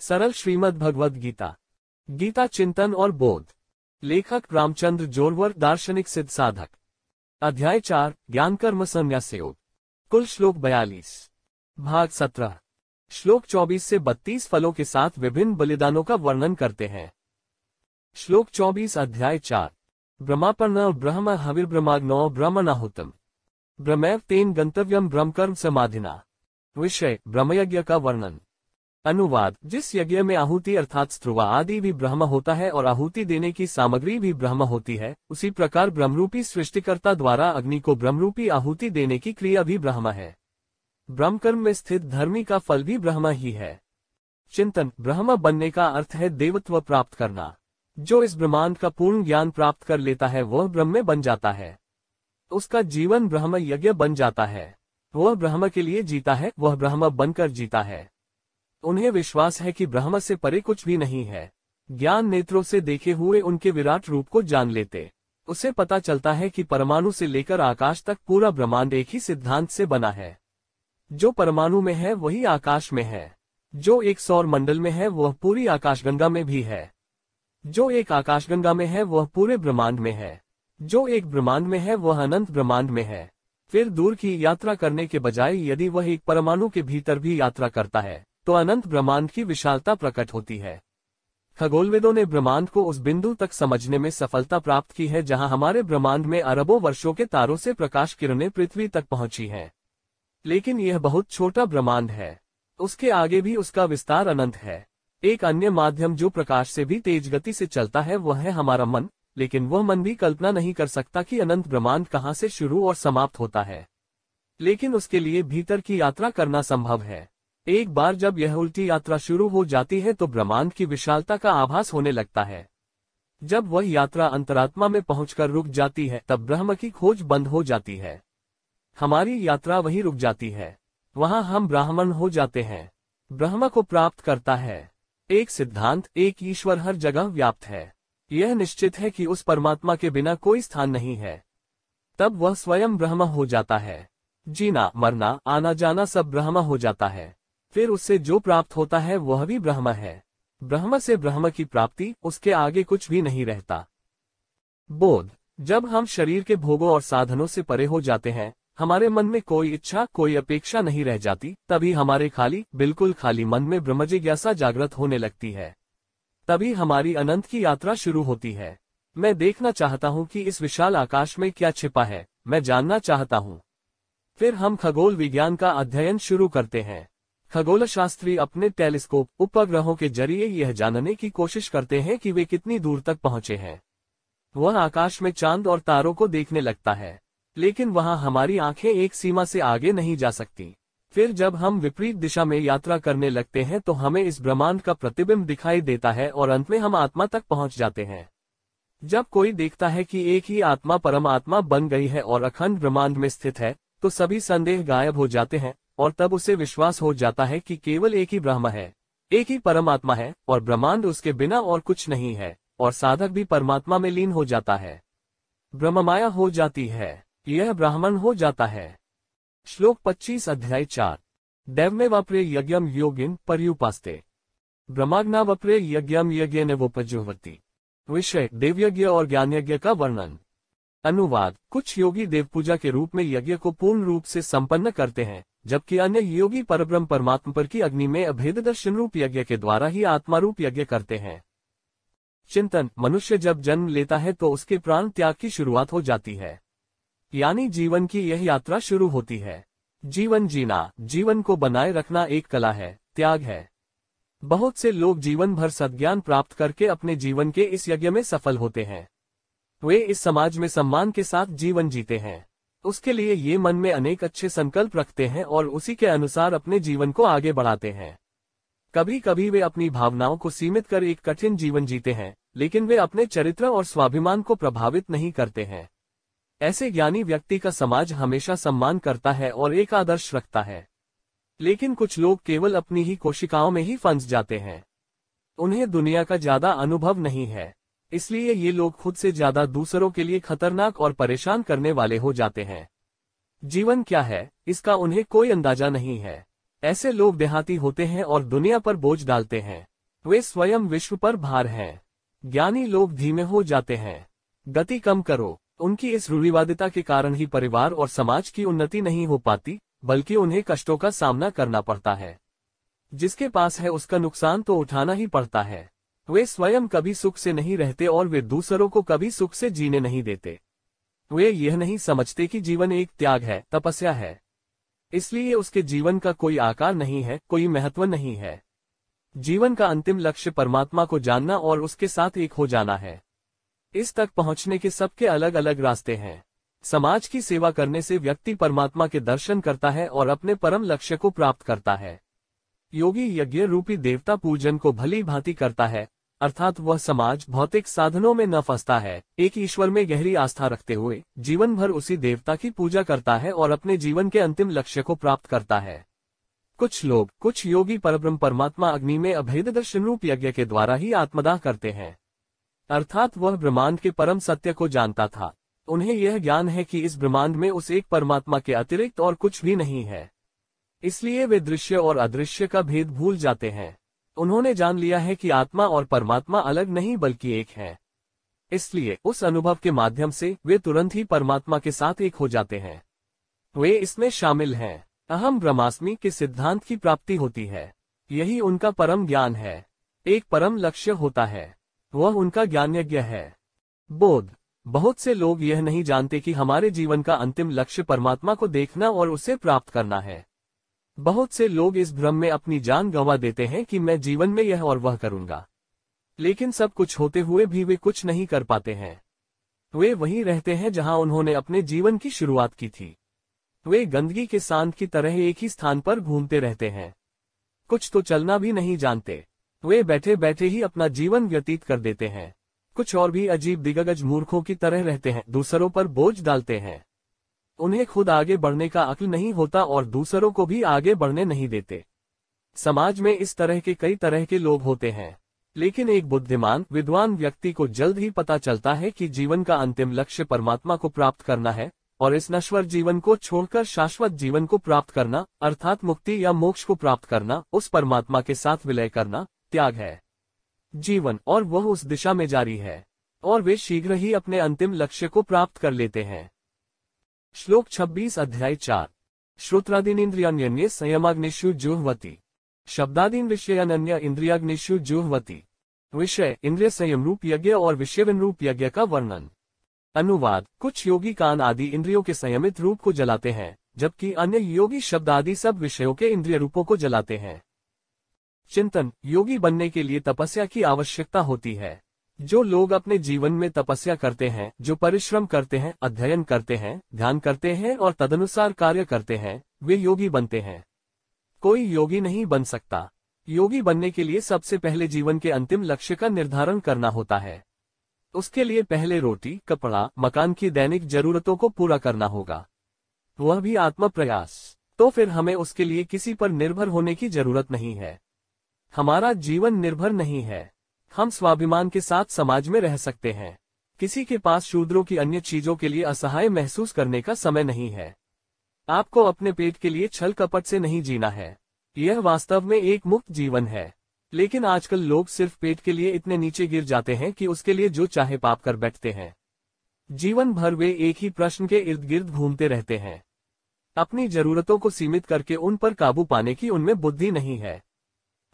सरल श्रीमद भगवद गीता गीता चिंतन और बोध लेखक रामचंद्र जोरवर दार्शनिक सिद्ध साधक अध्याय चार ज्ञान कर्म संन्यास कुल श्लोक बयालीस भाग सत्रह श्लोक चौबीस से बत्तीस फलों के साथ विभिन्न बलिदानों का वर्णन करते हैं श्लोक चौबीस अध्याय चार ब्रह्मापर्ण ब्रह्म हविर ब्रह्माग्नो ब्रह्मनाहुतम ब्रह्मैव तेन गंतव्यम ब्रह्मकर्म समाधिना विषय ब्रह्मयज्ञ का वर्णन अनुवाद जिस यज्ञ में आहुति अर्थात स्त्रुवा आदि भी ब्रह्म होता है और आहुति देने की सामग्री भी ब्रह्म होती है उसी प्रकार ब्रह्मरूपी सृष्टिकर्ता द्वारा अग्नि को ब्रह्मरूपी आहुति देने की क्रिया भी ब्रह्म है कर्म में स्थित धर्मी का फल भी ब्रह्म ही है चिंतन ब्रह्म बनने का अर्थ है देवत्व प्राप्त करना जो इस ब्रह्मांड का पूर्ण ज्ञान प्राप्त कर लेता है वह ब्रह्म बन जाता है उसका जीवन ब्रह्म यज्ञ बन जाता है वह ब्रह्म के लिए जीता है वह ब्रह्म बनकर जीता है उन्हें विश्वास है कि ब्रह्म से परे कुछ भी नहीं है ज्ञान नेत्रों से देखे हुए उनके विराट रूप को जान लेते उसे पता चलता है कि परमाणु से लेकर आकाश तक पूरा ब्रह्मांड एक ही सिद्धांत से बना है जो परमाणु में है वही आकाश में है जो एक सौर मंडल में है वह पूरी आकाशगंगा में भी है जो एक आकाशगंगा में है वह पूरे ब्रह्मांड में है जो एक ब्रह्मांड में है वह अनंत ब्रह्मांड में है फिर दूर की यात्रा करने के बजाय यदि वह एक परमाणु के भीतर भी यात्रा करता है तो अनंत ब्रह्मांड की विशालता प्रकट होती है खगोलवेदों ने ब्रह्मांड को उस बिंदु तक समझने में सफलता प्राप्त की है जहां हमारे ब्रह्मांड में अरबों वर्षों के तारों से प्रकाश किरणें पृथ्वी तक पहुंची हैं लेकिन यह बहुत छोटा ब्रह्मांड है उसके आगे भी उसका विस्तार अनंत है एक अन्य माध्यम जो प्रकाश से भी तेज गति से चलता है वह है हमारा मन लेकिन वह मन भी कल्पना नहीं कर सकता कि अनंत ब्रह्मांड कहाँ से शुरू और समाप्त होता है लेकिन उसके लिए भीतर की यात्रा करना संभव है एक बार जब यह उल्टी यात्रा शुरू हो जाती है तो ब्रह्मांड की विशालता का आभास होने लगता है जब वह यात्रा अंतरात्मा में पहुंचकर रुक जाती है तब ब्रह्म की खोज बंद हो जाती है हमारी यात्रा वहीं रुक जाती है वहां हम ब्राह्मण हो जाते हैं ब्रह्म को प्राप्त करता है एक सिद्धांत एक ईश्वर हर जगह व्याप्त है यह निश्चित है कि उस परमात्मा के बिना कोई स्थान नहीं है तब वह स्वयं ब्रह्म हो जाता है जीना मरना आना जाना सब ब्रह्म हो जाता है फिर उससे जो प्राप्त होता है वह भी ब्रह्म है ब्रह्म से ब्रह्म की प्राप्ति उसके आगे कुछ भी नहीं रहता बोध जब हम शरीर के भोगों और साधनों से परे हो जाते हैं हमारे मन में कोई इच्छा कोई अपेक्षा नहीं रह जाती तभी हमारे खाली बिल्कुल खाली मन में ब्रह्म जिज्ञासा जागृत होने लगती है तभी हमारी अनंत की यात्रा शुरू होती है मैं देखना चाहता हूँ कि इस विशाल आकाश में क्या छिपा है मैं जानना चाहता हूँ फिर हम खगोल विज्ञान का अध्ययन शुरू करते हैं खगोल शास्त्री अपने टेलीस्कोप उपग्रहों के जरिए यह जानने की कोशिश करते हैं कि वे कितनी दूर तक पहुंचे हैं वह आकाश में चांद और तारों को देखने लगता है लेकिन वहां हमारी आंखें एक सीमा से आगे नहीं जा सकती फिर जब हम विपरीत दिशा में यात्रा करने लगते हैं तो हमें इस ब्रह्मांड का प्रतिबिंब दिखाई देता है और अंत में हम आत्मा तक पहुंच जाते हैं जब कोई देखता है कि एक ही आत्मा परमात्मा बन गई है और अखंड ब्रह्मांड में स्थित है तो सभी संदेह गायब हो जाते हैं और तब उसे विश्वास हो जाता है कि केवल एक ही ब्रह्म है एक ही परमात्मा है और ब्रह्मांड उसके बिना और कुछ नहीं है और साधक भी परमात्मा में लीन हो जाता है ब्रह्ममाया हो जाती है यह ब्राह्मण हो जाता है श्लोक 25 अध्याय 4 में वप्रे यज्ञम योगिन पर ब्रह्माग्ना वप्रे यज्ञम यज्ञ ने वोपजुहवती विषय देवयज्ञ और ज्ञानयज्ञ का वर्णन अनुवाद कुछ योगी देव पूजा के रूप में यज्ञ को पूर्ण रूप से संपन्न करते हैं जबकि अन्य योगी परब्रह्म परमात्मा पर की अग्नि में अभेद दर्शन रूप यज्ञ के द्वारा ही आत्मारूप यज्ञ करते हैं चिंतन मनुष्य जब जन्म लेता है तो उसके प्राण त्याग की शुरुआत हो जाती है यानी जीवन की यह यात्रा शुरू होती है जीवन जीना जीवन को बनाए रखना एक कला है त्याग है बहुत से लोग जीवन भर सद्ज्ञान प्राप्त करके अपने जीवन के इस यज्ञ में सफल होते हैं वे इस समाज में सम्मान के साथ जीवन जीते हैं उसके लिए ये मन में अनेक अच्छे संकल्प रखते हैं और उसी के अनुसार अपने जीवन को आगे बढ़ाते हैं कभी कभी वे अपनी भावनाओं को सीमित कर एक कठिन जीवन जीते हैं लेकिन वे अपने चरित्र और स्वाभिमान को प्रभावित नहीं करते हैं ऐसे ज्ञानी व्यक्ति का समाज हमेशा सम्मान करता है और एक आदर्श रखता है लेकिन कुछ लोग केवल अपनी ही कोशिकाओं में ही फंस जाते हैं उन्हें दुनिया का ज्यादा अनुभव नहीं है इसलिए ये लोग खुद से ज्यादा दूसरों के लिए खतरनाक और परेशान करने वाले हो जाते हैं जीवन क्या है इसका उन्हें कोई अंदाजा नहीं है ऐसे लोग देहाती होते हैं और दुनिया पर बोझ डालते हैं वे स्वयं विश्व पर भार हैं ज्ञानी लोग धीमे हो जाते हैं गति कम करो उनकी इस रूढ़िवादिता के कारण ही परिवार और समाज की उन्नति नहीं हो पाती बल्कि उन्हें कष्टों का सामना करना पड़ता है जिसके पास है उसका नुकसान तो उठाना ही पड़ता है वे स्वयं कभी सुख से नहीं रहते और वे दूसरों को कभी सुख से जीने नहीं देते वे यह नहीं समझते कि जीवन एक त्याग है तपस्या है इसलिए उसके जीवन का कोई आकार नहीं है कोई महत्व नहीं है जीवन का अंतिम लक्ष्य परमात्मा को जानना और उसके साथ एक हो जाना है इस तक पहुंचने के सबके अलग अलग रास्ते हैं समाज की सेवा करने से व्यक्ति परमात्मा के दर्शन करता है और अपने परम लक्ष्य को प्राप्त करता है योगी यज्ञ रूपी देवता पूजन को भली भांति करता है अर्थात वह समाज भौतिक साधनों में न फंसता है एक ईश्वर में गहरी आस्था रखते हुए जीवन भर उसी देवता की पूजा करता है और अपने जीवन के अंतिम लक्ष्य को प्राप्त करता है कुछ लोग कुछ योगी परब्रह्म परमात्मा अग्नि में अभेद दर्शन रूप यज्ञ के द्वारा ही आत्मदाह करते हैं अर्थात वह ब्रह्मांड के परम सत्य को जानता था उन्हें यह ज्ञान है कि इस ब्रह्मांड में उस एक परमात्मा के अतिरिक्त और कुछ भी नहीं है इसलिए वे दृश्य और अदृश्य का भेद भूल जाते हैं उन्होंने जान लिया है कि आत्मा और परमात्मा अलग नहीं बल्कि एक हैं। इसलिए उस अनुभव के माध्यम से वे तुरंत ही परमात्मा के साथ एक हो जाते हैं वे इसमें शामिल हैं अहम ब्रह्मास्मि के सिद्धांत की प्राप्ति होती है यही उनका परम ज्ञान है एक परम लक्ष्य होता है वह उनका ज्ञानज्ञ है बोध बहुत से लोग यह नहीं जानते कि हमारे जीवन का अंतिम लक्ष्य परमात्मा को देखना और उसे प्राप्त करना है बहुत से लोग इस भ्रम में अपनी जान गंवा देते हैं कि मैं जीवन में यह और वह करूंगा लेकिन सब कुछ होते हुए भी वे कुछ नहीं कर पाते हैं वे वहीं रहते हैं जहां उन्होंने अपने जीवन की शुरुआत की थी वे गंदगी के सांत की तरह एक ही स्थान पर घूमते रहते हैं कुछ तो चलना भी नहीं जानते वे बैठे बैठे ही अपना जीवन व्यतीत कर देते हैं कुछ और भी अजीब दिग्गज मूर्खों की तरह रहते हैं दूसरों पर बोझ डालते हैं उन्हें खुद आगे बढ़ने का अक्ल नहीं होता और दूसरों को भी आगे बढ़ने नहीं देते समाज में इस तरह के कई तरह के लोग होते हैं लेकिन एक बुद्धिमान विद्वान व्यक्ति को जल्द ही पता चलता है कि जीवन का अंतिम लक्ष्य परमात्मा को प्राप्त करना है और इस नश्वर जीवन को छोड़कर शाश्वत जीवन को प्राप्त करना अर्थात मुक्ति या मोक्ष को प्राप्त करना उस परमात्मा के साथ विलय करना त्याग है जीवन और वह उस दिशा में जारी है और वे शीघ्र ही अपने अंतिम लक्ष्य को प्राप्त कर लेते हैं श्लोक 26 अध्याय 4 इंद्रियान्य संयमाग्निशु जुहवती शब्दादीन विषयान्य इंद्रियाग्निशु जुहवती विषय इंद्रिय संयम रूप यज्ञ और विषय रूप यज्ञ का वर्णन अनुवाद कुछ योगी कान आदि इंद्रियों के संयमित रूप को जलाते हैं जबकि अन्य योगी शब्द आदि सब विषयों के इंद्रिय रूपों को जलाते हैं चिंतन योगी बनने के लिए तपस्या की आवश्यकता होती है जो लोग अपने जीवन में तपस्या करते हैं जो परिश्रम करते हैं अध्ययन करते हैं ध्यान करते हैं और तदनुसार कार्य करते हैं वे योगी बनते हैं कोई योगी नहीं बन सकता योगी बनने के लिए सबसे पहले जीवन के अंतिम लक्ष्य का निर्धारण करना होता है उसके लिए पहले रोटी कपड़ा मकान की दैनिक जरूरतों को पूरा करना होगा वह भी आत्म प्रयास तो फिर हमें उसके लिए किसी पर निर्भर होने की जरूरत नहीं है हमारा जीवन निर्भर नहीं है हम स्वाभिमान के साथ समाज में रह सकते हैं किसी के पास शूद्रों की अन्य चीजों के लिए असहाय महसूस करने का समय नहीं है आपको अपने पेट के लिए छल कपट से नहीं जीना है यह वास्तव में एक मुक्त जीवन है लेकिन आजकल लोग सिर्फ पेट के लिए इतने नीचे गिर जाते हैं कि उसके लिए जो चाहे पाप कर बैठते हैं जीवन भर वे एक ही प्रश्न के इर्द गिर्द घूमते रहते हैं अपनी जरूरतों को सीमित करके उन पर काबू पाने की उनमें बुद्धि नहीं है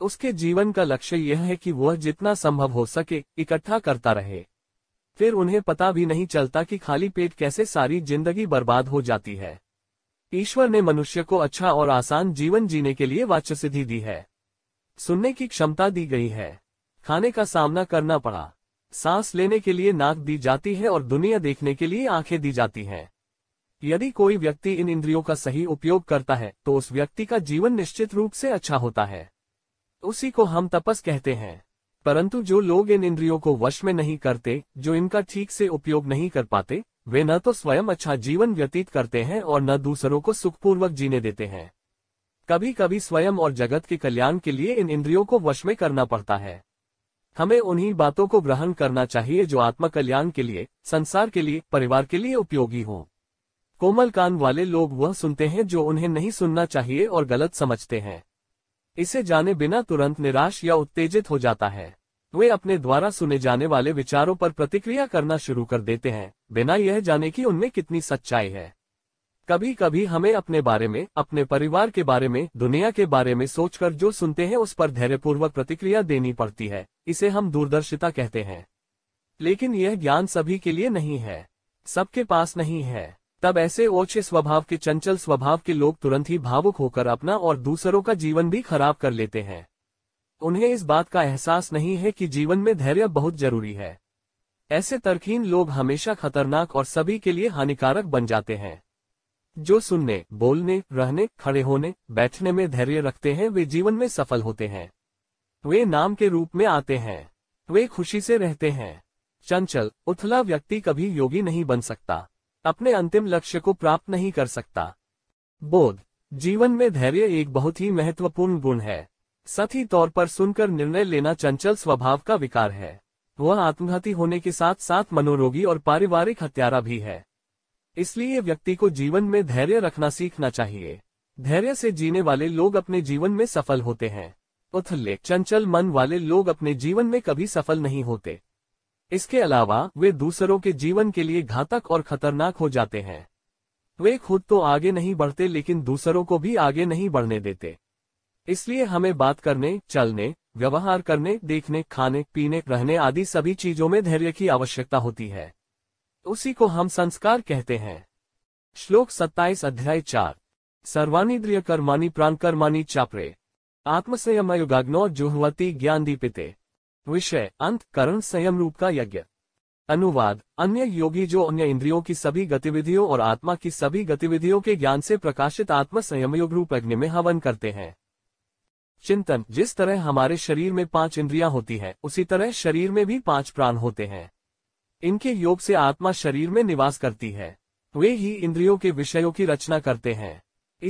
उसके जीवन का लक्ष्य यह है कि वह जितना संभव हो सके इकट्ठा करता रहे फिर उन्हें पता भी नहीं चलता कि खाली पेट कैसे सारी जिंदगी बर्बाद हो जाती है ईश्वर ने मनुष्य को अच्छा और आसान जीवन जीने के लिए सिद्धि दी है सुनने की क्षमता दी गई है खाने का सामना करना पड़ा सांस लेने के लिए नाक दी जाती है और दुनिया देखने के लिए आंखें दी जाती हैं यदि कोई व्यक्ति इन इंद्रियों का सही उपयोग करता है तो उस व्यक्ति का जीवन निश्चित रूप से अच्छा होता है उसी को हम तपस कहते हैं परंतु जो लोग इन इंद्रियों को वश में नहीं करते जो इनका ठीक से उपयोग नहीं कर पाते वे न तो स्वयं अच्छा जीवन व्यतीत करते हैं और न दूसरों को सुखपूर्वक जीने देते हैं कभी कभी स्वयं और जगत के कल्याण के लिए इन इंद्रियों को वश में करना पड़ता है हमें उन्हीं बातों को ग्रहण करना चाहिए जो आत्मा कल्याण के लिए संसार के लिए परिवार के लिए उपयोगी हो कोमल कान वाले लोग वह सुनते हैं जो उन्हें नहीं सुनना चाहिए और गलत समझते हैं इसे जाने बिना तुरंत निराश या उत्तेजित हो जाता है वे अपने द्वारा सुने जाने वाले विचारों पर प्रतिक्रिया करना शुरू कर देते हैं बिना यह जाने कि उनमें कितनी सच्चाई है कभी कभी हमें अपने बारे में अपने परिवार के बारे में दुनिया के बारे में सोचकर जो सुनते हैं उस पर धैर्यपूर्वक प्रतिक्रिया देनी पड़ती है इसे हम दूरदर्शिता कहते हैं लेकिन यह ज्ञान सभी के लिए नहीं है सबके पास नहीं है तब ऐसे ओछे स्वभाव के चंचल स्वभाव के लोग तुरंत ही भावुक होकर अपना और दूसरों का जीवन भी खराब कर लेते हैं उन्हें इस बात का एहसास नहीं है कि जीवन में धैर्य बहुत जरूरी है ऐसे तरकीन लोग हमेशा खतरनाक और सभी के लिए हानिकारक बन जाते हैं जो सुनने बोलने रहने खड़े होने बैठने में धैर्य रखते हैं वे जीवन में सफल होते हैं वे नाम के रूप में आते हैं वे खुशी से रहते हैं चंचल उथला व्यक्ति कभी योगी नहीं बन सकता अपने अंतिम लक्ष्य को प्राप्त नहीं कर सकता बोध जीवन में धैर्य एक बहुत ही महत्वपूर्ण गुण है सती तौर पर सुनकर निर्णय लेना चंचल स्वभाव का विकार है वह आत्मघाती होने के साथ साथ मनोरोगी और पारिवारिक हत्यारा भी है इसलिए व्यक्ति को जीवन में धैर्य रखना सीखना चाहिए धैर्य से जीने वाले लोग अपने जीवन में सफल होते हैं उथले चंचल मन वाले लोग अपने जीवन में कभी सफल नहीं होते इसके अलावा वे दूसरों के जीवन के लिए घातक और खतरनाक हो जाते हैं वे खुद तो आगे नहीं बढ़ते लेकिन दूसरों को भी आगे नहीं बढ़ने देते इसलिए हमें बात करने चलने व्यवहार करने देखने खाने पीने रहने आदि सभी चीजों में धैर्य की आवश्यकता होती है उसी को हम संस्कार कहते हैं श्लोक 27 अध्याय 4 सर्वानिद्रिय कर्मानी प्राण कर्मानी चापरे आत्मसंयम योगाग्नो जुहवती ज्ञान दीपिते विषय अंत करण संयम रूप का यज्ञ अनुवाद अन्य योगी जो अन्य इंद्रियों की सभी गतिविधियों और आत्मा की सभी गतिविधियों के ज्ञान से प्रकाशित आत्म योग रूप अग्नि में हवन करते हैं चिंतन जिस तरह हमारे शरीर में पांच इंद्रियां होती हैं, उसी तरह शरीर में भी पांच प्राण होते हैं इनके योग से आत्मा शरीर में निवास करती है वे ही इंद्रियों के विषयों की रचना करते हैं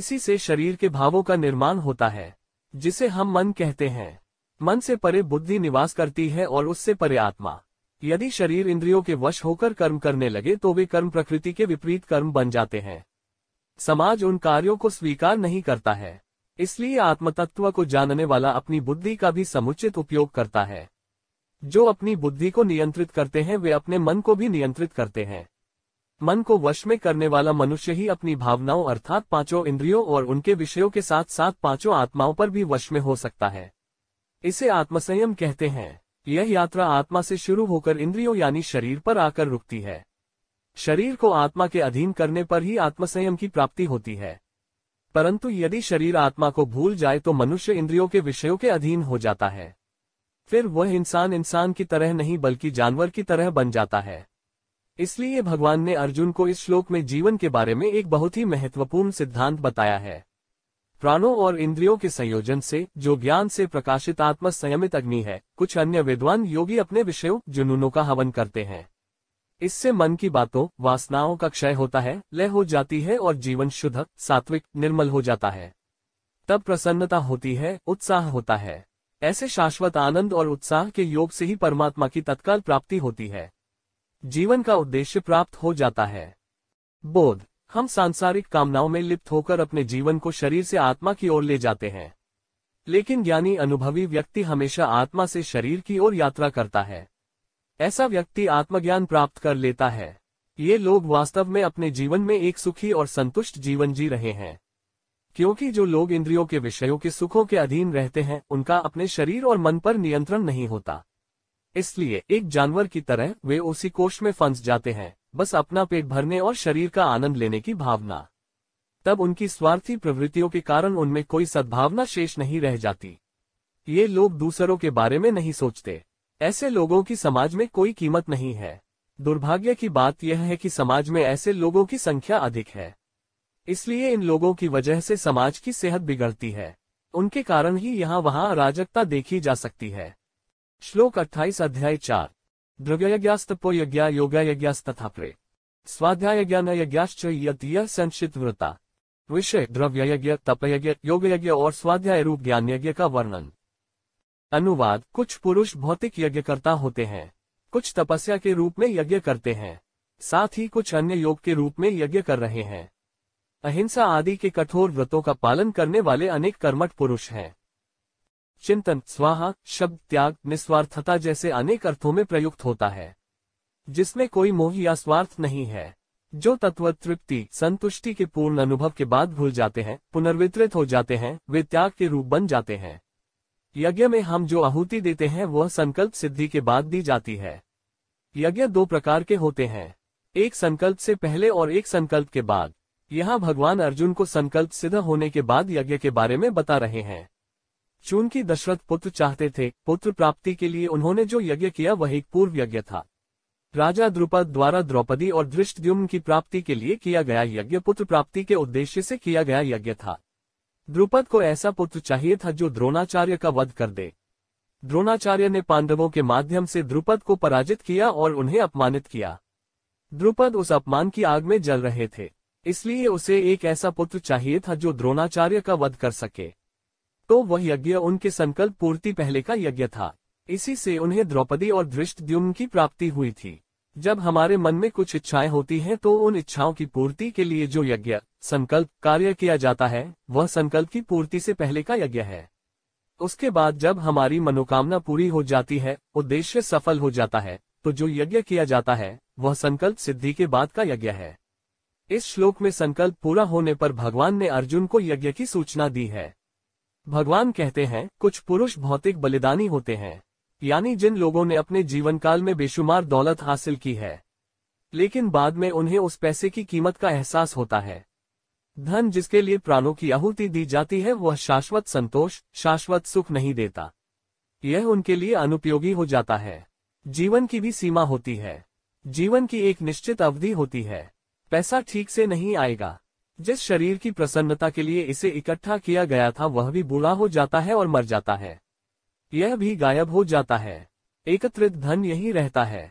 इसी से शरीर के भावों का निर्माण होता है जिसे हम मन कहते हैं मन से परे बुद्धि निवास करती है और उससे परे आत्मा यदि शरीर इंद्रियों के वश होकर कर्म करने लगे तो वे कर्म प्रकृति के विपरीत कर्म बन जाते हैं समाज उन कार्यों को स्वीकार नहीं करता है इसलिए आत्मतत्व को जानने वाला अपनी बुद्धि का भी समुचित उपयोग करता है जो अपनी बुद्धि को नियंत्रित करते हैं वे अपने मन को भी नियंत्रित करते हैं मन को वश में करने वाला मनुष्य ही अपनी भावनाओं अर्थात पांचों इंद्रियों और उनके विषयों के साथ साथ पांचों आत्माओं पर भी वश में हो सकता है इसे आत्मसंयम कहते हैं यह यात्रा आत्मा से शुरू होकर इंद्रियों यानी शरीर पर आकर रुकती है शरीर को आत्मा के अधीन करने पर ही आत्मसंयम की प्राप्ति होती है परंतु यदि शरीर आत्मा को भूल जाए तो मनुष्य इंद्रियों के विषयों के अधीन हो जाता है फिर वह इंसान इंसान की तरह नहीं बल्कि जानवर की तरह बन जाता है इसलिए भगवान ने अर्जुन को इस श्लोक में जीवन के बारे में एक बहुत ही महत्वपूर्ण सिद्धांत बताया है प्राणों और इंद्रियों के संयोजन से जो ज्ञान से प्रकाशित आत्मा संयमित अग्नि है कुछ अन्य विद्वान योगी अपने विषयों जुनूनों का हवन करते हैं इससे मन की बातों वासनाओं का क्षय होता है लय हो जाती है और जीवन शुद्ध सात्विक निर्मल हो जाता है तब प्रसन्नता होती है उत्साह होता है ऐसे शाश्वत आनंद और उत्साह के योग से ही परमात्मा की तत्काल प्राप्ति होती है जीवन का उद्देश्य प्राप्त हो जाता है बोध हम सांसारिक कामनाओं में लिप्त होकर अपने जीवन को शरीर से आत्मा की ओर ले जाते हैं लेकिन ज्ञानी अनुभवी व्यक्ति हमेशा आत्मा से शरीर की ओर यात्रा करता है ऐसा व्यक्ति आत्मज्ञान प्राप्त कर लेता है ये लोग वास्तव में अपने जीवन में एक सुखी और संतुष्ट जीवन जी रहे हैं क्योंकि जो लोग इंद्रियों के विषयों के सुखों के अधीन रहते हैं उनका अपने शरीर और मन पर नियंत्रण नहीं होता इसलिए एक जानवर की तरह वे उसी कोष में फंस जाते हैं बस अपना पेट भरने और शरीर का आनंद लेने की भावना तब उनकी स्वार्थी प्रवृत्तियों के कारण उनमें कोई सद्भावना शेष नहीं रह जाती ये लोग दूसरों के बारे में नहीं सोचते ऐसे लोगों की समाज में कोई कीमत नहीं है दुर्भाग्य की बात यह है कि समाज में ऐसे लोगों की संख्या अधिक है इसलिए इन लोगों की वजह से समाज की सेहत बिगड़ती है उनके कारण ही यहाँ वहाँ अराजकता देखी जा सकती है श्लोक अट्ठाईस अध्याय चार स्वाध्याय ज्ञान यज्ञाश्च यतीय संचित व्रता विषय द्रव्ययज्ञ तपयज्ञ योगयज्ञ और स्वाध्याय रूप ज्ञान यज्ञ का वर्णन अनुवाद कुछ पुरुष भौतिक यज्ञ करता होते हैं कुछ तपस्या के रूप में यज्ञ करते हैं साथ ही कुछ अन्य योग के रूप में यज्ञ कर रहे हैं अहिंसा आदि के कठोर व्रतों का पालन करने वाले अनेक कर्मठ पुरुष हैं चिंतन स्वाहा शब्द त्याग निस्वार्थता जैसे अनेक अर्थों में प्रयुक्त होता है जिसमें कोई मोह या स्वार्थ नहीं है जो तत्व तृप्ति संतुष्टि के पूर्ण अनुभव के बाद भूल जाते हैं पुनर्वितरित हो जाते हैं वे त्याग के रूप बन जाते हैं यज्ञ में हम जो आहूति देते हैं वह संकल्प सिद्धि के बाद दी जाती है यज्ञ दो प्रकार के होते हैं एक संकल्प से पहले और एक संकल्प के बाद यहाँ भगवान अर्जुन को संकल्प सिद्ध होने के बाद यज्ञ के बारे में बता रहे हैं चून की दशरथ पुत्र चाहते थे पुत्र प्राप्ति के लिए उन्होंने जो यज्ञ किया वह एक पूर्व यज्ञ था राजा द्रुपद द्वारा द्रौपदी और दृष्ट की प्राप्ति के लिए किया गया यज्ञ पुत्र प्राप्ति के उद्देश्य से किया गया यज्ञ था द्रुपद को ऐसा पुत्र चाहिए था जो द्रोणाचार्य का वध कर दे द्रोणाचार्य ने पांडवों के माध्यम से द्रुपद को पराजित किया और उन्हें अपमानित किया द्रुपद उस अपमान की आग में जल रहे थे इसलिए उसे एक ऐसा पुत्र चाहिए था जो द्रोणाचार्य का वध कर सके तो वह यज्ञ उनके संकल्प पूर्ति पहले का यज्ञ था इसी से उन्हें द्रौपदी और दृष्ट द्युम की प्राप्ति हुई थी जब हमारे मन में कुछ इच्छाएं होती हैं तो उन इच्छाओं की पूर्ति के लिए जो यज्ञ संकल्प कार्य किया जाता है वह संकल्प की पूर्ति से पहले का यज्ञ है उसके बाद जब हमारी मनोकामना पूरी हो जाती है उद्देश्य सफल हो जाता है तो जो यज्ञ किया जाता है वह संकल्प सिद्धि के बाद का यज्ञ है इस श्लोक में संकल्प पूरा होने पर भगवान ने अर्जुन को यज्ञ की सूचना दी है भगवान कहते हैं कुछ पुरुष भौतिक बलिदानी होते हैं यानी जिन लोगों ने अपने जीवन काल में बेशुमार दौलत हासिल की है लेकिन बाद में उन्हें उस पैसे की कीमत का एहसास होता है धन जिसके लिए प्राणों की आहुति दी जाती है वह शाश्वत संतोष शाश्वत सुख नहीं देता यह उनके लिए अनुपयोगी हो जाता है जीवन की भी सीमा होती है जीवन की एक निश्चित अवधि होती है पैसा ठीक से नहीं आएगा जिस शरीर की प्रसन्नता के लिए इसे इकट्ठा किया गया था वह भी बूढ़ा हो जाता है और मर जाता है यह भी गायब हो जाता है एकत्रित धन यही रहता है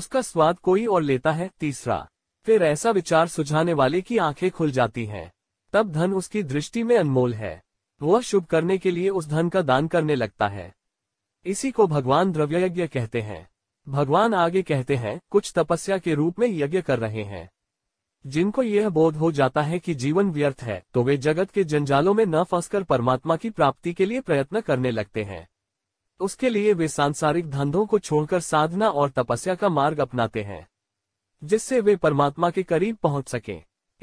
उसका स्वाद कोई और लेता है तीसरा फिर ऐसा विचार सुझाने वाले की आंखें खुल जाती हैं तब धन उसकी दृष्टि में अनमोल है वह शुभ करने के लिए उस धन का दान करने लगता है इसी को भगवान द्रव्य यज्ञ कहते हैं भगवान आगे कहते हैं कुछ तपस्या के रूप में यज्ञ कर रहे हैं जिनको यह बोध हो जाता है कि जीवन व्यर्थ है तो वे जगत के जंजालों में न फंसकर परमात्मा की प्राप्ति के लिए प्रयत्न करने लगते हैं उसके लिए वे सांसारिक धंधों को छोड़कर साधना और तपस्या का मार्ग अपनाते हैं जिससे वे परमात्मा के करीब पहुंच सके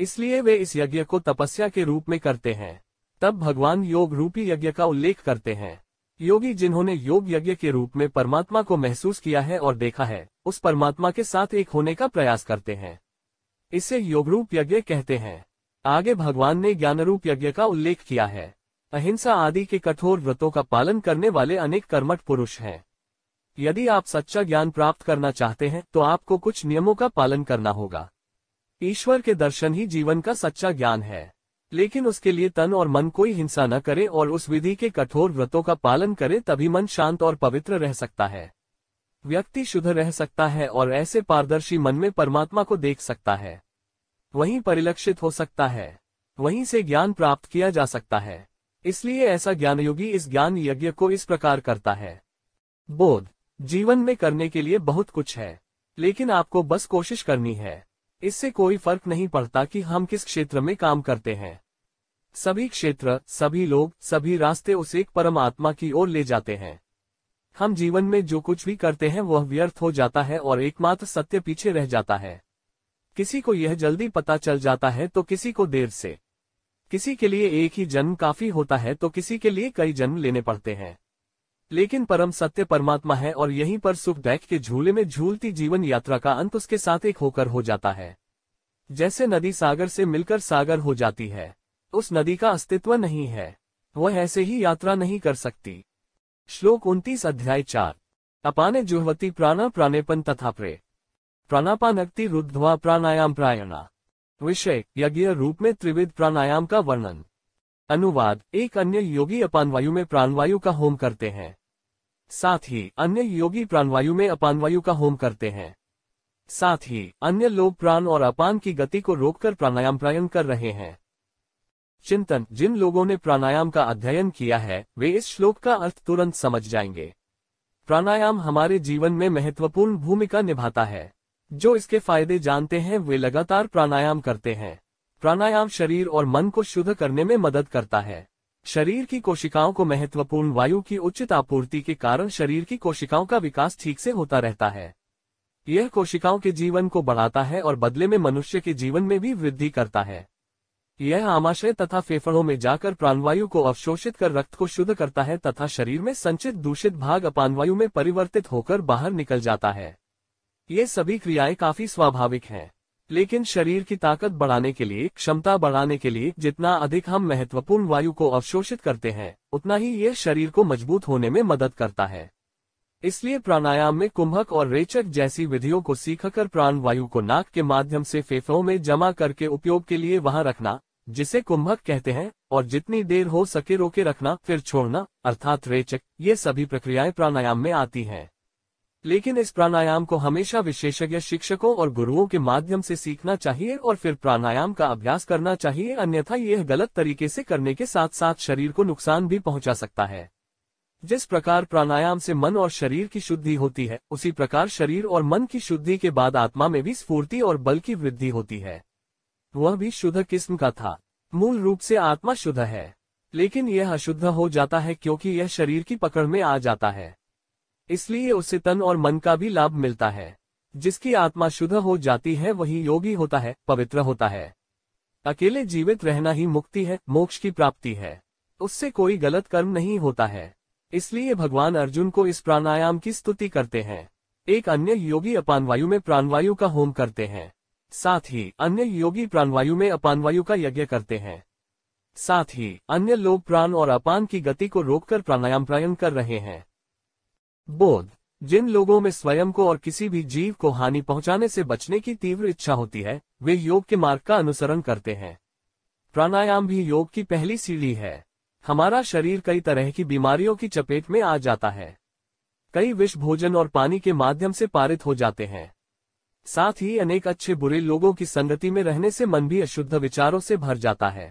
इसलिए वे इस यज्ञ को तपस्या के रूप में करते हैं तब भगवान योग रूपी यज्ञ का उल्लेख करते हैं योगी जिन्होंने योग यज्ञ के रूप में परमात्मा को महसूस किया है और देखा है उस परमात्मा के साथ एक होने का प्रयास करते हैं इसे योगरूप यज्ञ कहते हैं आगे भगवान ने ज्ञानरूप यज्ञ का उल्लेख किया है अहिंसा आदि के कठोर व्रतों का पालन करने वाले अनेक कर्मठ पुरुष हैं यदि आप सच्चा ज्ञान प्राप्त करना चाहते हैं तो आपको कुछ नियमों का पालन करना होगा ईश्वर के दर्शन ही जीवन का सच्चा ज्ञान है लेकिन उसके लिए तन और मन कोई हिंसा न करे और उस विधि के कठोर व्रतों का पालन करे तभी मन शांत और पवित्र रह सकता है व्यक्ति शुद्ध रह सकता है और ऐसे पारदर्शी मन में परमात्मा को देख सकता है वहीं परिलक्षित हो सकता है वहीं से ज्ञान प्राप्त किया जा सकता है इसलिए ऐसा ज्ञान योगी इस ज्ञान यज्ञ को इस प्रकार करता है बोध जीवन में करने के लिए बहुत कुछ है लेकिन आपको बस कोशिश करनी है इससे कोई फर्क नहीं पड़ता कि हम किस क्षेत्र में काम करते हैं सभी क्षेत्र सभी लोग सभी रास्ते उस एक परमात्मा की ओर ले जाते हैं हम जीवन में जो कुछ भी करते हैं वह व्यर्थ हो जाता है और एकमात्र सत्य पीछे रह जाता है किसी को यह जल्दी पता चल जाता है तो किसी को देर से किसी के लिए एक ही जन्म काफी होता है तो किसी के लिए कई जन्म लेने पड़ते हैं लेकिन परम सत्य परमात्मा है और यहीं पर सुख सुखदैक के झूले में झूलती जीवन यात्रा का अंत उसके साथ एक होकर हो जाता है जैसे नदी सागर से मिलकर सागर हो जाती है उस नदी का अस्तित्व नहीं है वह ऐसे ही यात्रा नहीं कर सकती श्लोक उन्तीस अध्याय चार अपाने जुहवती प्राण प्राणेपन तथा प्रे प्राणापानक्ति रुद्धवा प्राणायाम प्रायणा विषय यज्ञ रूप में त्रिविध प्राणायाम का वर्णन अनुवाद एक अन्य योगी अपानवायु में प्राणवायु का होम करते हैं साथ ही अन्य योगी प्राणवायु में अपानवायु का होम करते हैं साथ ही अन्य लोग प्राण और अपान की गति को रोककर प्राणायाम प्रायण कर रहे हैं चिंतन जिन लोगों ने प्राणायाम का अध्ययन किया है वे इस श्लोक का अर्थ तुरंत समझ जाएंगे प्राणायाम हमारे जीवन में महत्वपूर्ण भूमिका निभाता है जो इसके फायदे जानते हैं वे लगातार प्राणायाम करते हैं प्राणायाम शरीर और मन को शुद्ध करने में मदद करता है शरीर की कोशिकाओं को महत्वपूर्ण वायु की उचित आपूर्ति के कारण शरीर की कोशिकाओं का विकास ठीक से होता रहता है यह कोशिकाओं के जीवन को बढ़ाता है और बदले में मनुष्य के जीवन में भी वृद्धि करता है यह आमाशय तथा फेफड़ों में जाकर प्राणवायु को अवशोषित कर रक्त को शुद्ध करता है तथा शरीर में संचित दूषित भाग अपानवायु में परिवर्तित होकर बाहर निकल जाता है ये सभी क्रियाएं काफी स्वाभाविक हैं लेकिन शरीर की ताकत बढ़ाने के लिए क्षमता बढ़ाने के लिए जितना अधिक हम महत्वपूर्ण वायु को अवशोषित करते हैं उतना ही यह शरीर को मजबूत होने में मदद करता है इसलिए प्राणायाम में कुंभक और रेचक जैसी विधियों को सीखकर प्राण वायु को नाक के माध्यम से फेफड़ों में जमा करके उपयोग के लिए वहां रखना जिसे कुंभक कहते हैं और जितनी देर हो सके रोके रखना फिर छोड़ना अर्थात रेचक ये सभी प्रक्रियाएं प्राणायाम में आती हैं लेकिन इस प्राणायाम को हमेशा विशेषज्ञ शिक्षकों और गुरुओं के माध्यम से सीखना चाहिए और फिर प्राणायाम का अभ्यास करना चाहिए अन्यथा यह गलत तरीके से करने के साथ साथ शरीर को नुकसान भी पहुंचा सकता है जिस प्रकार प्राणायाम से मन और शरीर की शुद्धि होती है उसी प्रकार शरीर और मन की शुद्धि के बाद आत्मा में भी स्फूर्ति और बल की वृद्धि होती है वह भी शुद्ध किस्म का था मूल रूप से आत्मा शुद्ध है लेकिन यह अशुद्ध हो जाता है क्योंकि यह शरीर की पकड़ में आ जाता है इसलिए उसे तन और मन का भी लाभ मिलता है जिसकी आत्मा शुद्ध हो जाती है वही योगी होता है पवित्र होता है अकेले जीवित रहना ही मुक्ति है मोक्ष की प्राप्ति है उससे कोई गलत कर्म नहीं होता है इसलिए भगवान अर्जुन को इस प्राणायाम की स्तुति करते हैं एक अन्य योगी अपानवायु में प्राणवायु का होम करते हैं साथ ही अन्य योगी प्राणवायु में अपानवायु का यज्ञ करते हैं साथ ही अन्य लोग प्राण और अपान की गति को रोककर प्राणायाम प्रायण कर रहे हैं बोध जिन लोगों में स्वयं को और किसी भी जीव को हानि पहुंचाने से बचने की तीव्र इच्छा होती है वे योग के मार्ग का अनुसरण करते हैं प्राणायाम भी योग की पहली सीढ़ी है हमारा शरीर कई तरह की बीमारियों की चपेट में आ जाता है कई विष भोजन और पानी के माध्यम से पारित हो जाते हैं साथ ही अनेक अच्छे बुरे लोगों की संगति में रहने से मन भी अशुद्ध विचारों से भर जाता है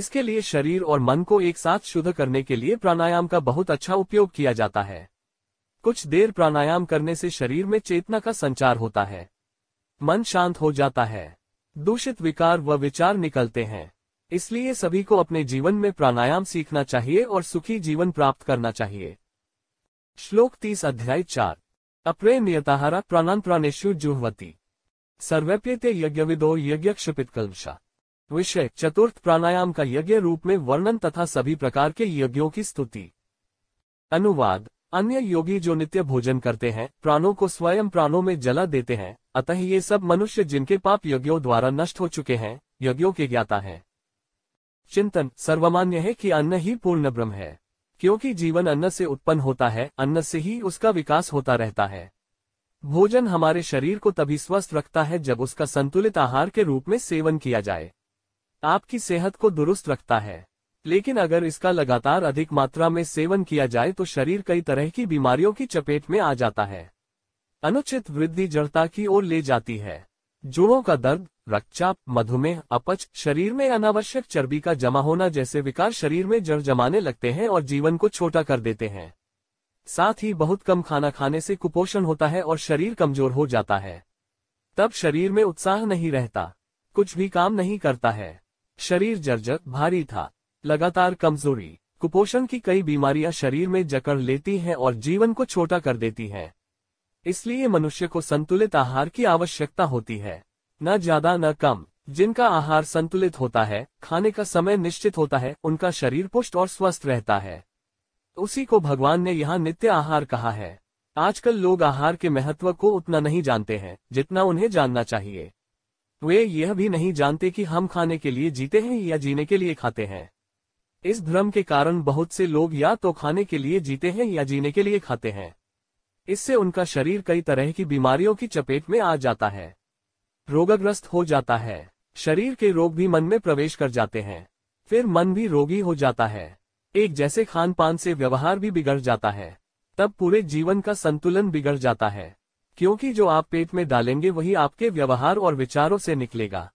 इसके लिए शरीर और मन को एक साथ शुद्ध करने के लिए प्राणायाम का बहुत अच्छा उपयोग किया जाता है कुछ देर प्राणायाम करने से शरीर में चेतना का संचार होता है मन शांत हो जाता है दूषित विकार व विचार निकलते हैं इसलिए सभी को अपने जीवन में प्राणायाम सीखना चाहिए और सुखी जीवन प्राप्त करना चाहिए श्लोक तीस अध्याय चार अप्रे नियताहारा प्राणान प्राणेशु जुहवती सर्वप्यते यज्ञविदो यज्ञ क्षिपित कलशा विषय चतुर्थ प्राणायाम का यज्ञ रूप में वर्णन तथा सभी प्रकार के यज्ञों की स्तुति अनुवाद अन्य योगी जो नित्य भोजन करते हैं प्राणों को स्वयं प्राणों में जला देते हैं अतः ये सब मनुष्य जिनके पाप यज्ञों द्वारा नष्ट हो चुके हैं यज्ञों के ज्ञाता है चिंतन सर्वमान्य है कि अन्न ही पूर्ण ब्रह्म है क्योंकि जीवन अन्न से उत्पन्न होता है अन्न से ही उसका विकास होता रहता है भोजन हमारे शरीर को तभी स्वस्थ रखता है जब उसका संतुलित आहार के रूप में सेवन किया जाए आपकी सेहत को दुरुस्त रखता है लेकिन अगर इसका लगातार अधिक मात्रा में सेवन किया जाए तो शरीर कई तरह की बीमारियों की चपेट में आ जाता है अनुचित वृद्धि जड़ता की ओर ले जाती है जोड़ों का दर्द रक्तचाप मधुमेह अपच शरीर में अनावश्यक चर्बी का जमा होना जैसे विकार शरीर में जड़ जमाने लगते हैं और जीवन को छोटा कर देते हैं साथ ही बहुत कम खाना खाने से कुपोषण होता है और शरीर कमजोर हो जाता है तब शरीर में उत्साह नहीं रहता कुछ भी काम नहीं करता है शरीर जर्जर भारी था लगातार कमजोरी कुपोषण की कई बीमारियां शरीर में जकड़ लेती हैं और जीवन को छोटा कर देती हैं इसलिए मनुष्य को संतुलित आहार की आवश्यकता होती है न ज्यादा न कम जिनका आहार संतुलित होता है खाने का समय निश्चित होता है उनका शरीर पुष्ट और स्वस्थ रहता है उसी को भगवान ने यहाँ नित्य आहार कहा है आजकल लोग आहार के महत्व को उतना नहीं जानते हैं जितना उन्हें जानना चाहिए वे यह भी नहीं जानते कि हम खाने के लिए जीते हैं या जीने के लिए खाते हैं इस भ्रम के कारण बहुत से लोग या तो खाने के लिए जीते हैं या जीने के लिए खाते हैं इससे उनका शरीर कई तरह की बीमारियों की चपेट में आ जाता है रोगग्रस्त हो जाता है शरीर के रोग भी मन में प्रवेश कर जाते हैं फिर मन भी रोगी हो जाता है एक जैसे खान पान से व्यवहार भी बिगड़ जाता है तब पूरे जीवन का संतुलन बिगड़ जाता है क्योंकि जो आप पेट में डालेंगे वही आपके व्यवहार और विचारों से निकलेगा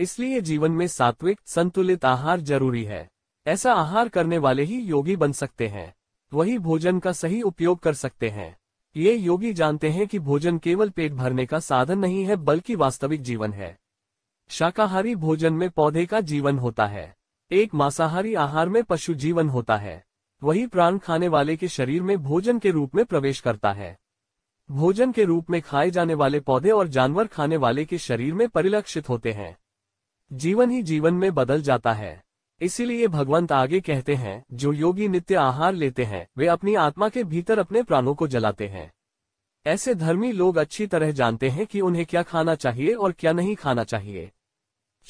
इसलिए जीवन में सात्विक संतुलित आहार जरूरी है ऐसा आहार करने वाले ही योगी बन सकते हैं वही भोजन का सही उपयोग कर सकते हैं ये योगी जानते हैं कि भोजन केवल पेट भरने का साधन नहीं है बल्कि वास्तविक जीवन है शाकाहारी भोजन में पौधे का जीवन होता है एक मांसाहारी आहार में पशु जीवन होता है वही प्राण खाने वाले के शरीर में भोजन के रूप में प्रवेश करता है भोजन के रूप में खाए जाने वाले पौधे और जानवर खाने वाले के शरीर में परिलक्षित होते हैं जीवन ही जीवन में बदल जाता है इसीलिए भगवंत आगे कहते हैं जो योगी नित्य आहार लेते हैं वे अपनी आत्मा के भीतर अपने प्राणों को जलाते हैं ऐसे धर्मी लोग अच्छी तरह जानते हैं कि उन्हें क्या खाना चाहिए और क्या नहीं खाना चाहिए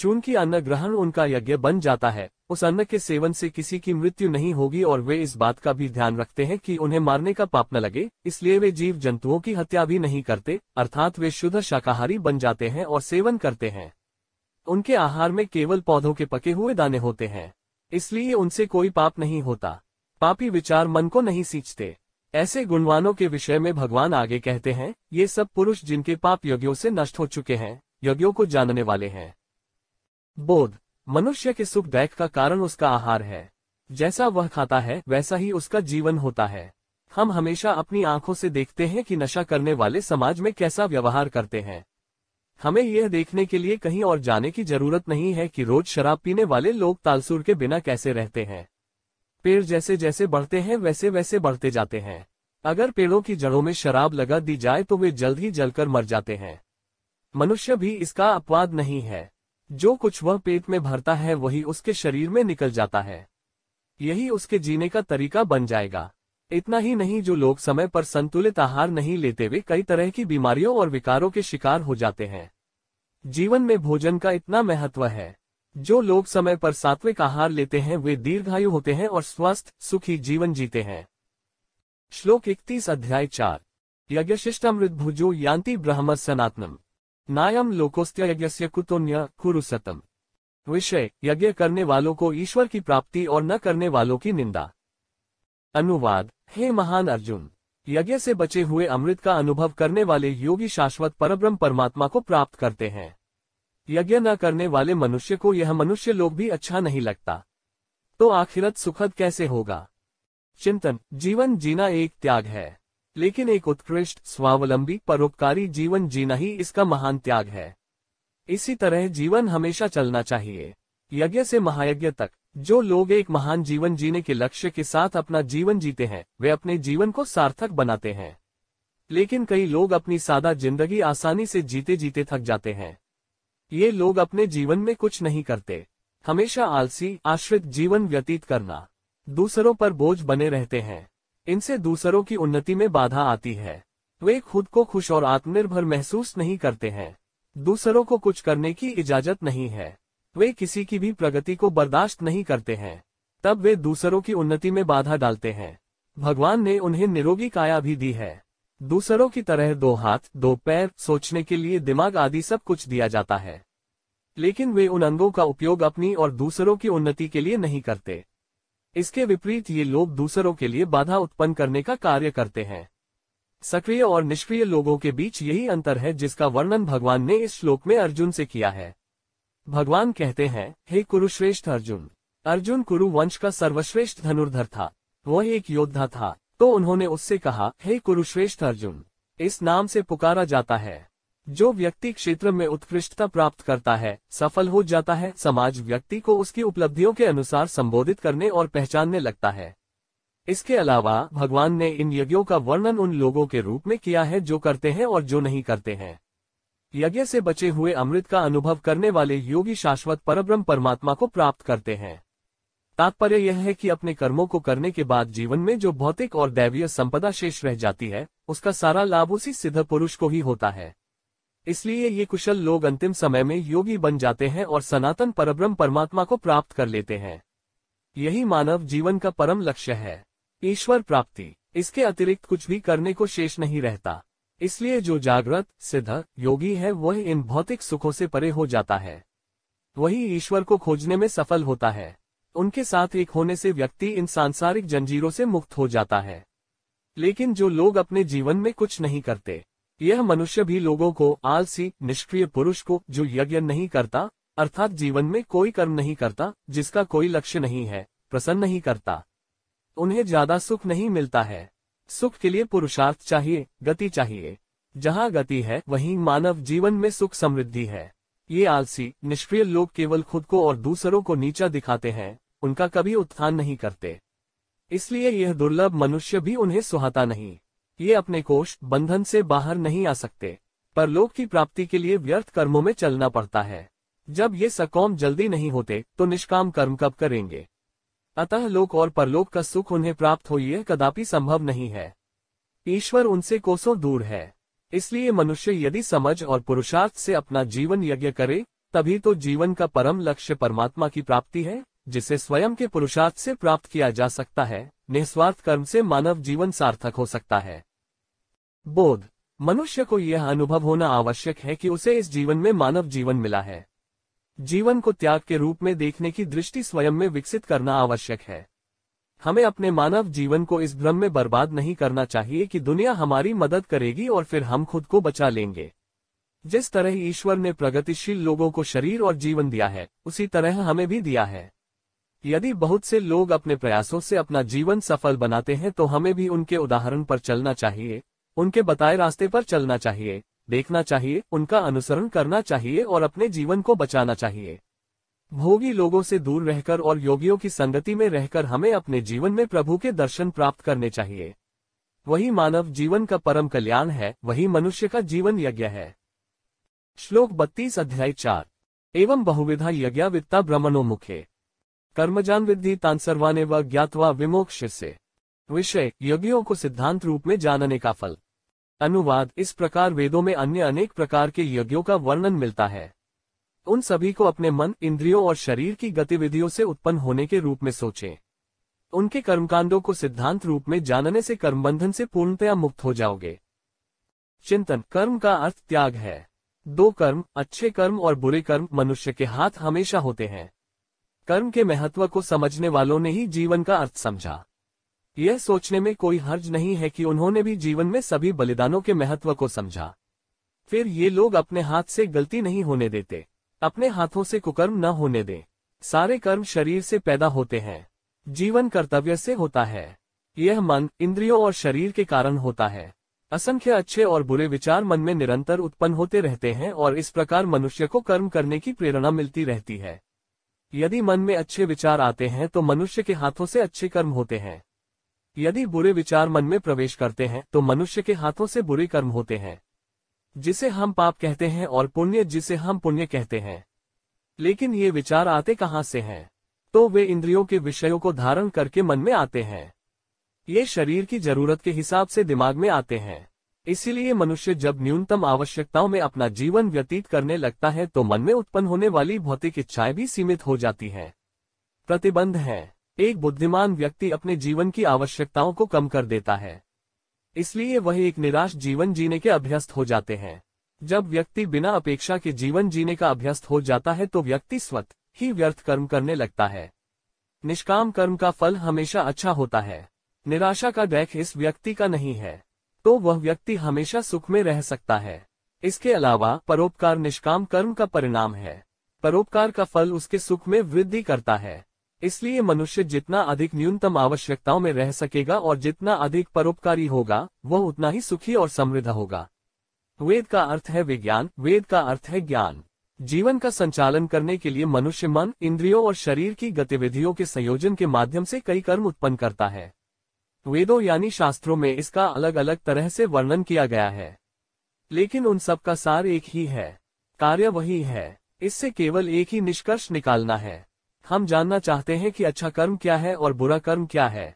चूंकि अन्न ग्रहण उनका यज्ञ बन जाता है उस अन्न के सेवन से किसी की मृत्यु नहीं होगी और वे इस बात का भी ध्यान रखते हैं कि उन्हें मारने का पाप न लगे इसलिए वे जीव जंतुओं की हत्या भी नहीं करते अर्थात वे शुद्ध शाकाहारी बन जाते हैं और सेवन करते हैं उनके आहार में केवल पौधों के पके हुए दाने होते हैं इसलिए उनसे कोई पाप नहीं होता पापी विचार मन को नहीं सींचते ऐसे गुणवानों के विषय में भगवान आगे कहते हैं ये सब पुरुष जिनके पाप यज्ञों से नष्ट हो चुके हैं यज्ञों को जानने वाले हैं बोध मनुष्य के दैख का कारण उसका आहार है जैसा वह खाता है वैसा ही उसका जीवन होता है हम हमेशा अपनी आंखों से देखते हैं कि नशा करने वाले समाज में कैसा व्यवहार करते हैं हमें यह देखने के लिए कहीं और जाने की जरूरत नहीं है कि रोज शराब पीने वाले लोग तालसुर के बिना कैसे रहते हैं पेड़ जैसे जैसे बढ़ते हैं वैसे वैसे बढ़ते जाते हैं अगर पेड़ों की जड़ों में शराब लगा दी जाए तो वे जल्द ही जलकर मर जाते हैं मनुष्य भी इसका अपवाद नहीं है जो कुछ वह पेट में भरता है वही उसके शरीर में निकल जाता है यही उसके जीने का तरीका बन जाएगा इतना ही नहीं जो लोग समय पर संतुलित आहार नहीं लेते हुए कई तरह की बीमारियों और विकारों के शिकार हो जाते हैं जीवन में भोजन का इतना महत्व है जो लोग समय पर सात्विक आहार लेते हैं वे दीर्घायु होते हैं और स्वस्थ सुखी जीवन जीते हैं श्लोक इकतीस अध्याय चार यज्ञशिष्टामृत भुजो यांति ब्रह्म सनातनम नायम लोकोस्त्य यज्ञ कुतोन्य कुरुसतम विषय यज्ञ करने वालों को ईश्वर की प्राप्ति और न करने वालों की निंदा अनुवाद हे महान अर्जुन यज्ञ से बचे हुए अमृत का अनुभव करने वाले योगी शाश्वत परब्रह्म परमात्मा को प्राप्त करते हैं यज्ञ न करने वाले मनुष्य को यह मनुष्य लोग भी अच्छा नहीं लगता तो आखिरत सुखद कैसे होगा चिंतन जीवन जीना एक त्याग है लेकिन एक उत्कृष्ट स्वावलंबी परोपकारी जीवन जीना ही इसका महान त्याग है इसी तरह जीवन हमेशा चलना चाहिए यज्ञ से महायज्ञ तक जो लोग एक महान जीवन जीने के लक्ष्य के साथ अपना जीवन जीते हैं वे अपने जीवन को सार्थक बनाते हैं लेकिन कई लोग अपनी सादा जिंदगी आसानी से जीते जीते थक जाते हैं ये लोग अपने जीवन में कुछ नहीं करते हमेशा आलसी आश्रित जीवन व्यतीत करना दूसरों पर बोझ बने रहते हैं इनसे दूसरों की उन्नति में बाधा आती है वे खुद को खुश और आत्मनिर्भर महसूस नहीं करते हैं दूसरों को कुछ करने की इजाजत नहीं है वे किसी की भी प्रगति को बर्दाश्त नहीं करते हैं तब वे दूसरों की उन्नति में बाधा डालते हैं भगवान ने उन्हें निरोगी काया भी दी है दूसरों की तरह दो हाथ दो पैर सोचने के लिए दिमाग आदि सब कुछ दिया जाता है लेकिन वे उन अंगों का उपयोग अपनी और दूसरों की उन्नति के लिए नहीं करते इसके विपरीत ये लोग दूसरों के लिए बाधा उत्पन्न करने का कार्य करते हैं सक्रिय और निष्क्रिय लोगों के बीच यही अंतर है जिसका वर्णन भगवान ने इस श्लोक में अर्जुन से किया है भगवान कहते हैं हे कुरुश्रेष्ठ अर्जुन अर्जुन कुरु वंश का सर्वश्रेष्ठ धनुर्धर था वह एक योद्धा था तो उन्होंने उससे कहा हे कुरुश्रेष्ठ अर्जुन इस नाम से पुकारा जाता है जो व्यक्ति क्षेत्र में उत्कृष्टता प्राप्त करता है सफल हो जाता है समाज व्यक्ति को उसकी उपलब्धियों के अनुसार संबोधित करने और पहचानने लगता है इसके अलावा भगवान ने इन यज्ञों का वर्णन उन लोगों के रूप में किया है जो करते हैं और जो नहीं करते हैं यज्ञ से बचे हुए अमृत का अनुभव करने वाले योगी शाश्वत परब्रह्म परमात्मा को प्राप्त करते हैं तात्पर्य यह है कि अपने कर्मों को करने के बाद जीवन में जो भौतिक और दैवीय संपदा शेष रह जाती है उसका सारा लाभ उसी सिद्ध पुरुष को ही होता है इसलिए ये कुशल लोग अंतिम समय में योगी बन जाते हैं और सनातन परब्रह्म परमात्मा को प्राप्त कर लेते हैं यही मानव जीवन का परम लक्ष्य है ईश्वर प्राप्ति इसके अतिरिक्त कुछ भी करने को शेष नहीं रहता इसलिए जो जागृत सिद्ध योगी है वह इन भौतिक सुखों से परे हो जाता है वही ईश्वर को खोजने में सफल होता है उनके साथ एक होने से व्यक्ति इन सांसारिक जंजीरों से मुक्त हो जाता है लेकिन जो लोग अपने जीवन में कुछ नहीं करते यह मनुष्य भी लोगों को आलसी निष्क्रिय पुरुष को जो यज्ञ नहीं करता अर्थात जीवन में कोई कर्म नहीं करता जिसका कोई लक्ष्य नहीं है प्रसन्न नहीं करता उन्हें ज्यादा सुख नहीं मिलता है सुख के लिए पुरुषार्थ चाहिए गति चाहिए जहाँ गति है वहीं मानव जीवन में सुख समृद्धि है ये आलसी निष्क्रिय लोग केवल खुद को और दूसरों को नीचा दिखाते हैं उनका कभी उत्थान नहीं करते इसलिए यह दुर्लभ मनुष्य भी उन्हें सुहाता नहीं ये अपने कोष बंधन से बाहर नहीं आ सकते पर लोक की प्राप्ति के लिए व्यर्थ कर्मों में चलना पड़ता है जब ये सकोम जल्दी नहीं होते तो निष्काम कर्म कब करेंगे अतः लोक और परलोक का सुख उन्हें प्राप्त हो यह कदापि संभव नहीं है ईश्वर उनसे कोसों दूर है इसलिए मनुष्य यदि समझ और पुरुषार्थ से अपना जीवन यज्ञ करे तभी तो जीवन का परम लक्ष्य परमात्मा की प्राप्ति है जिसे स्वयं के पुरुषार्थ से प्राप्त किया जा सकता है निस्वार्थ कर्म से मानव जीवन सार्थक हो सकता है बोध मनुष्य को यह अनुभव होना आवश्यक है कि उसे इस जीवन में मानव जीवन मिला है जीवन को त्याग के रूप में देखने की दृष्टि स्वयं में विकसित करना आवश्यक है हमें अपने मानव जीवन को इस भ्रम में बर्बाद नहीं करना चाहिए कि दुनिया हमारी मदद करेगी और फिर हम खुद को बचा लेंगे जिस तरह ईश्वर ने प्रगतिशील लोगों को शरीर और जीवन दिया है उसी तरह हमें भी दिया है यदि बहुत से लोग अपने प्रयासों से अपना जीवन सफल बनाते हैं तो हमें भी उनके उदाहरण पर चलना चाहिए उनके बताए रास्ते पर चलना चाहिए देखना चाहिए उनका अनुसरण करना चाहिए और अपने जीवन को बचाना चाहिए भोगी लोगों से दूर रहकर और योगियों की संगति में रहकर हमें अपने जीवन में प्रभु के दर्शन प्राप्त करने चाहिए वही मानव जीवन का परम कल्याण है वही मनुष्य का जीवन यज्ञ है श्लोक बत्तीस अध्याय चार एवं बहुविधा यज्ञ वित्ता ब्रह्मणो मुखे कर्मजान विद्धि तांसर्वाने व ज्ञातवा विमोक्ष से विषय यज्ञों को सिद्धांत रूप में जानने का फल अनुवाद इस प्रकार वेदों में अन्य अनेक प्रकार के यज्ञों का वर्णन मिलता है उन सभी को अपने मन इंद्रियों और शरीर की गतिविधियों से उत्पन्न होने के रूप में सोचें उनके कर्मकांडों को सिद्धांत रूप में जानने से कर्मबंधन से पूर्णतया मुक्त हो जाओगे चिंतन कर्म का अर्थ त्याग है दो कर्म अच्छे कर्म और बुरे कर्म मनुष्य के हाथ हमेशा होते हैं कर्म के महत्व को समझने वालों ने ही जीवन का अर्थ समझा यह सोचने में कोई हर्ज नहीं है कि उन्होंने भी जीवन में सभी बलिदानों के महत्व को समझा फिर ये लोग अपने हाथ से गलती नहीं होने देते अपने हाथों से कुकर्म न होने दें सारे कर्म शरीर से पैदा होते हैं जीवन कर्तव्य से होता है यह मन इंद्रियों और शरीर के कारण होता है असंख्य अच्छे और बुरे विचार मन में निरंतर उत्पन्न होते रहते हैं और इस प्रकार मनुष्य को कर्म करने की प्रेरणा मिलती रहती है यदि मन में अच्छे विचार आते हैं तो मनुष्य के हाथों से अच्छे कर्म होते हैं यदि बुरे विचार मन में प्रवेश करते हैं तो मनुष्य के हाथों से बुरे कर्म होते हैं जिसे हम पाप कहते हैं और पुण्य जिसे हम पुण्य कहते हैं लेकिन ये विचार आते कहाँ से हैं तो वे इंद्रियों के विषयों को धारण करके मन में आते हैं ये शरीर की जरूरत के हिसाब से दिमाग में आते हैं इसीलिए मनुष्य जब न्यूनतम आवश्यकताओं में अपना जीवन व्यतीत करने लगता है तो मन में उत्पन्न होने वाली भौतिक इच्छाएं भी सीमित हो जाती हैं प्रतिबंध है एक बुद्धिमान व्यक्ति अपने जीवन की आवश्यकताओं को कम कर देता है इसलिए वह एक निराश जीवन जीने के अभ्यस्त हो जाते हैं जब व्यक्ति बिना अपेक्षा के जीवन जीने का अभ्यस्त हो जाता है तो व्यक्ति स्वत ही व्यर्थ कर्म करने लगता है निष्काम कर्म का फल हमेशा अच्छा होता है निराशा का डैख इस व्यक्ति का नहीं है तो वह व्यक्ति हमेशा सुख में रह सकता है इसके अलावा परोपकार निष्काम कर्म का परिणाम है परोपकार का फल उसके सुख में वृद्धि करता है इसलिए मनुष्य जितना अधिक न्यूनतम आवश्यकताओं में रह सकेगा और जितना अधिक परोपकारी होगा वह उतना ही सुखी और समृद्ध होगा वेद का अर्थ है विज्ञान वेद का अर्थ है ज्ञान जीवन का संचालन करने के लिए मनुष्य मन इंद्रियों और शरीर की गतिविधियों के संयोजन के माध्यम से कई कर्म उत्पन्न करता है वेदों यानी शास्त्रों में इसका अलग अलग तरह से वर्णन किया गया है लेकिन उन सबका सार एक ही है कार्य वही है इससे केवल एक ही निष्कर्ष निकालना है हम जानना चाहते हैं कि अच्छा कर्म क्या है और बुरा कर्म क्या है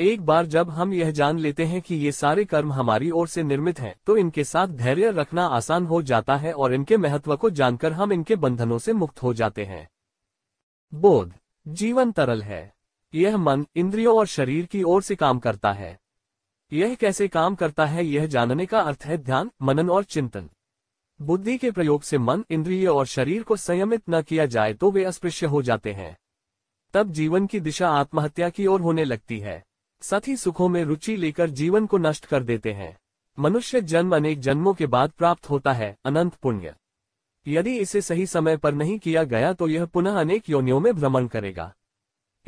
एक बार जब हम यह जान लेते हैं कि ये सारे कर्म हमारी ओर से निर्मित हैं, तो इनके साथ धैर्य रखना आसान हो जाता है और इनके महत्व को जानकर हम इनके बंधनों से मुक्त हो जाते हैं बोध जीवन तरल है यह मन इंद्रियों और शरीर की ओर से काम करता है यह कैसे काम करता है यह जानने का अर्थ है ध्यान मनन और चिंतन बुद्धि के प्रयोग से मन इंद्रिय और शरीर को संयमित न किया जाए तो वे अस्पृश्य हो जाते हैं तब जीवन की दिशा आत्महत्या की ओर होने लगती है साथ ही सुखों में रुचि लेकर जीवन को नष्ट कर देते हैं मनुष्य जन्म अनेक जन्मों के बाद प्राप्त होता है अनंत पुण्य यदि इसे सही समय पर नहीं किया गया तो यह पुनः अनेक योनियों में भ्रमण करेगा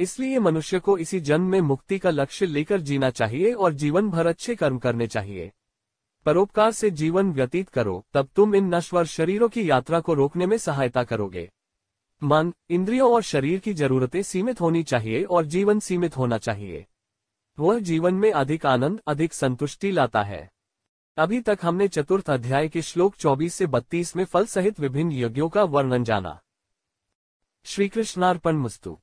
इसलिए मनुष्य को इसी जन्म में मुक्ति का लक्ष्य लेकर जीना चाहिए और जीवन भर अच्छे कर्म करने चाहिए परोपकार से जीवन व्यतीत करो तब तुम इन नश्वर शरीरों की यात्रा को रोकने में सहायता करोगे मन इंद्रियों और शरीर की जरूरतें सीमित होनी चाहिए और जीवन सीमित होना चाहिए वह जीवन में अधिक आनंद अधिक संतुष्टि लाता है अभी तक हमने चतुर्थ अध्याय के श्लोक 24 से 32 में फल सहित विभिन्न यज्ञों का वर्णन जाना श्रीकृष्णार्पण मुस्तु